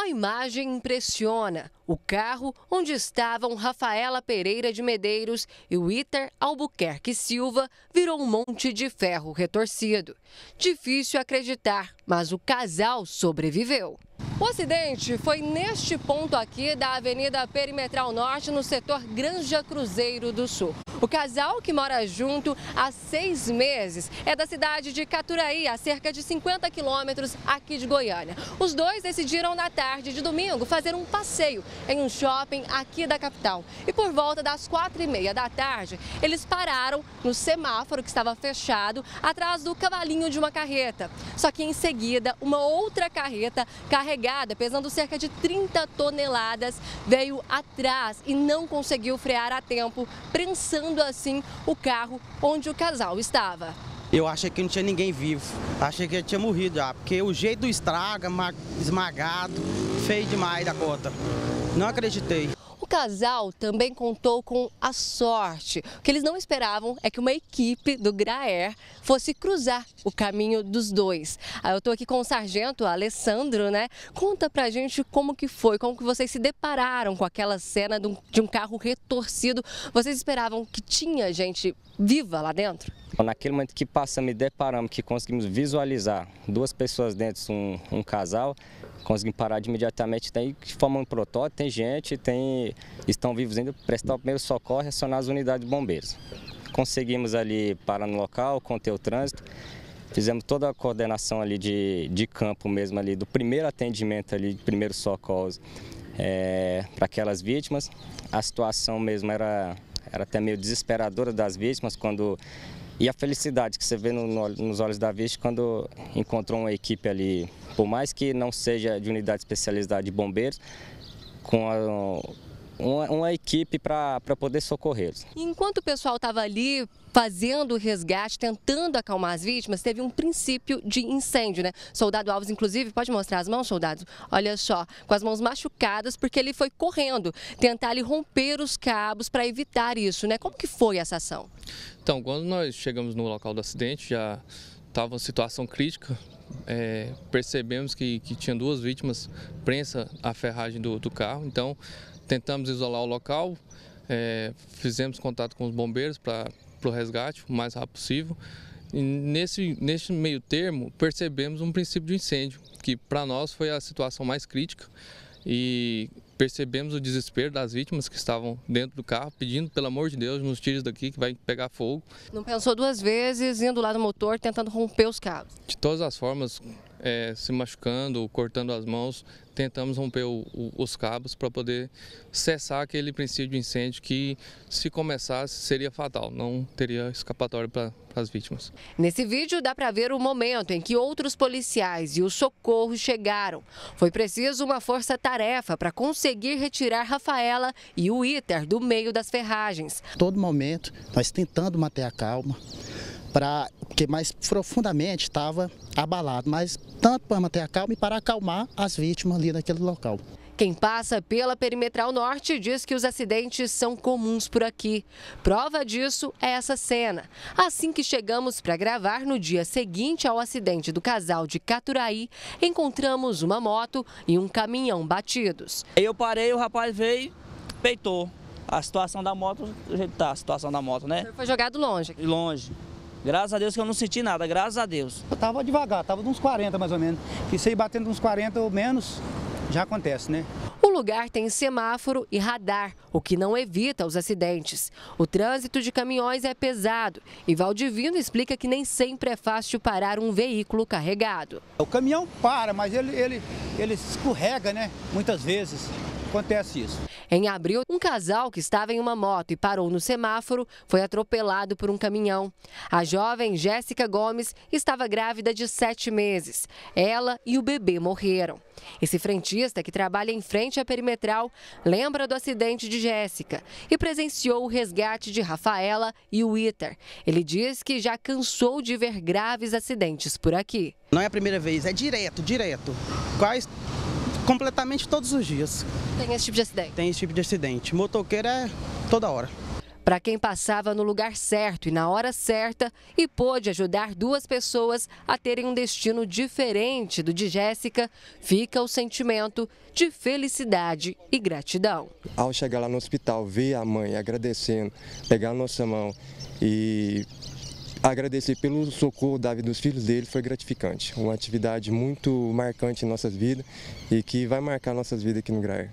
A imagem impressiona. O carro onde estavam Rafaela Pereira de Medeiros e o Albuquerque Silva virou um monte de ferro retorcido. Difícil acreditar, mas o casal sobreviveu. O acidente foi neste ponto aqui da Avenida Perimetral Norte, no setor Granja Cruzeiro do Sul. O casal que mora junto há seis meses é da cidade de Caturaí, a cerca de 50 quilômetros aqui de Goiânia. Os dois decidiram na tarde de domingo fazer um passeio em um shopping aqui da capital. E por volta das quatro e meia da tarde, eles pararam no semáforo que estava fechado atrás do cavalinho de uma carreta. Só que em seguida, uma outra carreta carregada, pesando cerca de 30 toneladas, veio atrás e não conseguiu frear a tempo, prensando assim o carro onde o casal estava. Eu achei que não tinha ninguém vivo, achei que ele tinha morrido já, porque o jeito do estraga, é esmagado, feio demais da conta. Não acreditei casal também contou com a sorte. O que eles não esperavam é que uma equipe do Graer fosse cruzar o caminho dos dois. Ah, eu estou aqui com o sargento Alessandro, né? Conta pra gente como que foi, como que vocês se depararam com aquela cena de um, carro retorcido. Vocês esperavam que tinha gente viva lá dentro? Naquele momento que passamos e deparamos, que conseguimos visualizar duas pessoas dentro, um, um casal, conseguimos parar de imediatamente. Tem formando um protótipo, tem gente, tem estão vivos ainda, prestar o primeiro socorro e é acionar as unidades de bombeiros. Conseguimos ali parar no local, conter o trânsito. Fizemos toda a coordenação ali de, de campo mesmo ali, do primeiro atendimento ali, de primeiros socorros é, para aquelas vítimas. A situação mesmo era, era até meio desesperadora das vítimas quando e a felicidade que você vê no, no, nos olhos da Vist quando encontrou uma equipe ali, por mais que não seja de unidade especializada de bombeiros, com a uma, uma equipe para poder socorrê-los. Enquanto o pessoal estava ali fazendo o resgate, tentando acalmar as vítimas, teve um princípio de incêndio, né? Soldado Alves, inclusive, pode mostrar as mãos, soldado? Olha só, com as mãos machucadas, porque ele foi correndo, tentar ali romper os cabos para evitar isso, né? Como que foi essa ação? Então, quando nós chegamos no local do acidente, já estava uma situação crítica. É, percebemos que, que tinha duas vítimas prensa à ferragem do, do carro, então Tentamos isolar o local, é, fizemos contato com os bombeiros para o resgate o mais rápido possível. E nesse, nesse meio termo, percebemos um princípio de incêndio, que para nós foi a situação mais crítica e percebemos o desespero das vítimas que estavam dentro do carro, pedindo, pelo amor de Deus, nos tires daqui que vai pegar fogo. Não pensou duas vezes, indo lá no motor, tentando romper os cabos? De todas as formas, é, se machucando, cortando as mãos, tentamos romper o, o, os cabos para poder cessar aquele princípio de incêndio que, se começasse, seria fatal, não teria escapatório para as vítimas. Nesse vídeo dá para ver o momento em que outros policiais e o socorro chegaram. Foi preciso uma força-tarefa para conseguir retirar Rafaela e o Iter do meio das ferragens. Todo momento, nós tentando manter a calma, para que mais profundamente estava abalado, mas tanto para manter a calma e para acalmar as vítimas ali naquele local. Quem passa pela Perimetral Norte diz que os acidentes são comuns por aqui. Prova disso é essa cena. Assim que chegamos para gravar, no dia seguinte ao acidente do casal de Caturaí, encontramos uma moto e um caminhão batidos. Eu parei, o rapaz veio, peitou. A situação da moto, do jeito que tá a situação da moto, né? Foi jogado longe. Longe. Graças a Deus que eu não senti nada, graças a Deus. Eu tava devagar, tava uns 40 mais ou menos. E se batendo uns 40 ou menos, já acontece, né? O lugar tem semáforo e radar, o que não evita os acidentes. O trânsito de caminhões é pesado e Valdivino explica que nem sempre é fácil parar um veículo carregado. O caminhão para, mas ele, ele, ele escorrega, né? Muitas vezes acontece isso. Em abril, um casal que estava em uma moto e parou no semáforo foi atropelado por um caminhão. A jovem Jéssica Gomes estava grávida de sete meses. Ela e o bebê morreram. Esse frentista, que trabalha em frente à perimetral, lembra do acidente de Jéssica e presenciou o resgate de Rafaela e o Iter. Ele diz que já cansou de ver graves acidentes por aqui. Não é a primeira vez, é direto, direto. Quais completamente todos os dias. Tem esse tipo de acidente? Tem esse tipo de acidente. Motoqueiro é toda hora. Para quem passava no lugar certo e na hora certa e pôde ajudar duas pessoas a terem um destino diferente do de Jéssica, fica o sentimento de felicidade e gratidão. Ao chegar lá no hospital, ver a mãe agradecendo, pegar a nossa mão e Agradecer pelo socorro da vida dos filhos dele foi gratificante. Uma atividade muito marcante em nossas vidas e que vai marcar nossas vidas aqui no Graer.